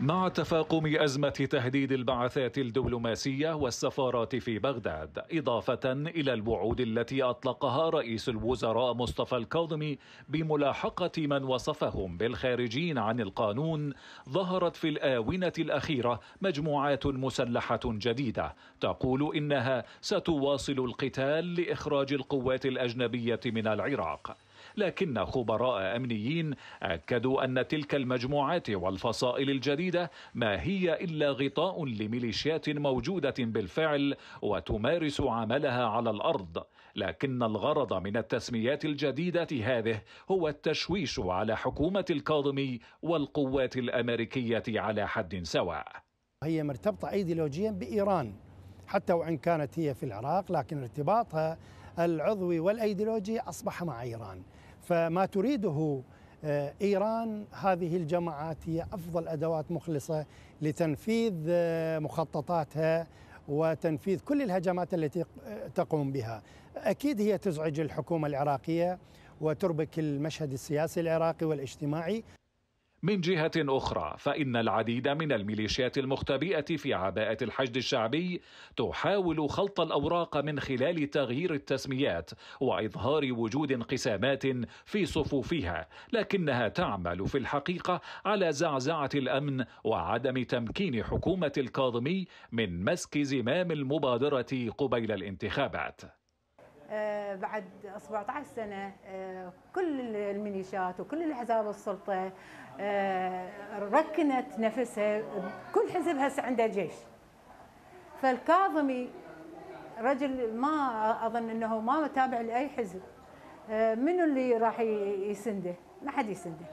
مع تفاقم أزمة تهديد البعثات الدبلوماسية والسفارات في بغداد إضافة إلى الوعود التي أطلقها رئيس الوزراء مصطفى الكاظمي بملاحقة من وصفهم بالخارجين عن القانون ظهرت في الآونة الأخيرة مجموعات مسلحة جديدة تقول إنها ستواصل القتال لإخراج القوات الأجنبية من العراق لكن خبراء امنيين اكدوا ان تلك المجموعات والفصائل الجديده ما هي الا غطاء لميليشيات موجوده بالفعل وتمارس عملها على الارض لكن الغرض من التسميات الجديده هذه هو التشويش على حكومه الكاظمي والقوات الامريكيه على حد سواء هي مرتبطه ايديولوجيا بايران حتى وان كانت هي في العراق لكن ارتباطها العضوي والايديولوجي اصبح مع ايران فما تريده آه، ايران هذه الجماعات هي افضل ادوات مخلصه لتنفيذ آه، مخططاتها وتنفيذ كل الهجمات التي آه، تقوم بها اكيد هي تزعج الحكومه العراقيه وتربك المشهد السياسي العراقي والاجتماعي من جهة أخرى فإن العديد من الميليشيات المختبئة في عباءة الحشد الشعبي تحاول خلط الأوراق من خلال تغيير التسميات وإظهار وجود انقسامات في صفوفها لكنها تعمل في الحقيقة على زعزعة الأمن وعدم تمكين حكومة الكاظمي من مسك زمام المبادرة قبيل الانتخابات آه، بعد 17 سنه آه، كل الميليشيات وكل الاحزاب السلطه آه، ركنت نفسها كل حزب هسه عنده جيش فالكاظمي رجل ما اظن انه ما متابع لاي حزب منو اللي راح يسنده؟ ما حد يسنده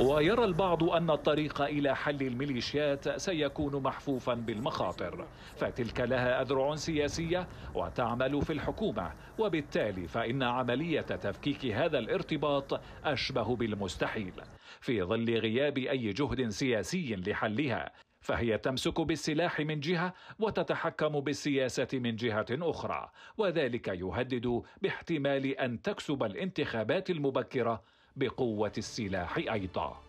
ويرى البعض أن الطريق إلى حل الميليشيات سيكون محفوفا بالمخاطر فتلك لها أذرع سياسية وتعمل في الحكومة وبالتالي فإن عملية تفكيك هذا الارتباط أشبه بالمستحيل في ظل غياب أي جهد سياسي لحلها فهي تمسك بالسلاح من جهة وتتحكم بالسياسة من جهة أخرى وذلك يهدد باحتمال أن تكسب الانتخابات المبكرة بقوه السلاح ايضا